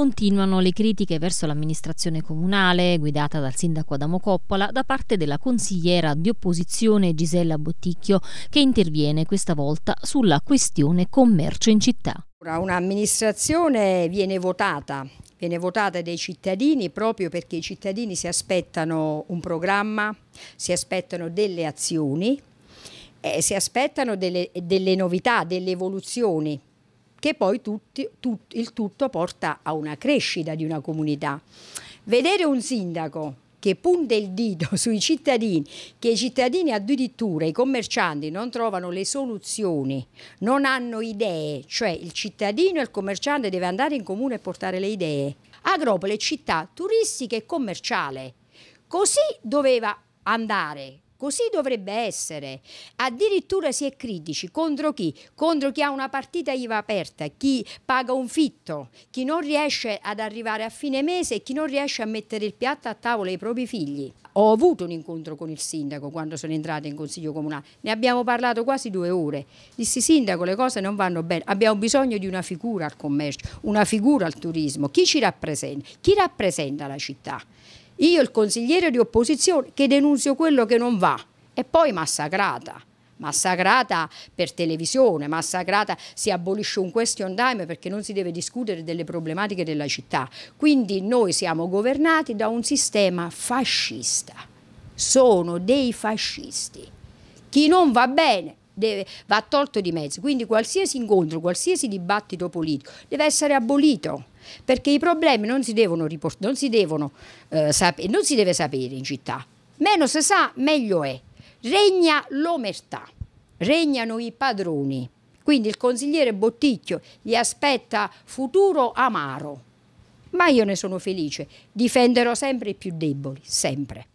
continuano le critiche verso l'amministrazione comunale, guidata dal sindaco Adamo Coppola, da parte della consigliera di opposizione Gisella Botticchio, che interviene questa volta sulla questione commercio in città. Un'amministrazione viene votata, viene votata dai cittadini proprio perché i cittadini si aspettano un programma, si aspettano delle azioni, eh, si aspettano delle, delle novità, delle evoluzioni che poi tutti, tut, il tutto porta a una crescita di una comunità. Vedere un sindaco che punta il dito sui cittadini, che i cittadini addirittura, i commercianti non trovano le soluzioni, non hanno idee, cioè il cittadino e il commerciante deve andare in comune e portare le idee. Agropole, città turistica e commerciale, così doveva andare Così dovrebbe essere. Addirittura si è critici contro chi? Contro chi ha una partita IVA aperta, chi paga un fitto, chi non riesce ad arrivare a fine mese e chi non riesce a mettere il piatto a tavola ai propri figli. Ho avuto un incontro con il sindaco quando sono entrata in consiglio comunale, ne abbiamo parlato quasi due ore. Dissi sindaco le cose non vanno bene, abbiamo bisogno di una figura al commercio, una figura al turismo, chi ci rappresenta? Chi rappresenta la città? Io, il consigliere di opposizione, che denunzio quello che non va e poi massacrata massacrata per televisione, massacrata si abolisce un question time perché non si deve discutere delle problematiche della città. Quindi noi siamo governati da un sistema fascista. Sono dei fascisti. Chi non va bene deve, va tolto di mezzo. Quindi qualsiasi incontro, qualsiasi dibattito politico deve essere abolito perché i problemi non si devono, riportare, non si, devono, eh, sap- non si deve sapere in città. Meno si sa, meglio è. Regna l'omertà, regnano i padroni. Quindi il consigliere Botticchio gli aspetta futuro amaro. Ma io ne sono felice, difenderò sempre i più deboli, sempre.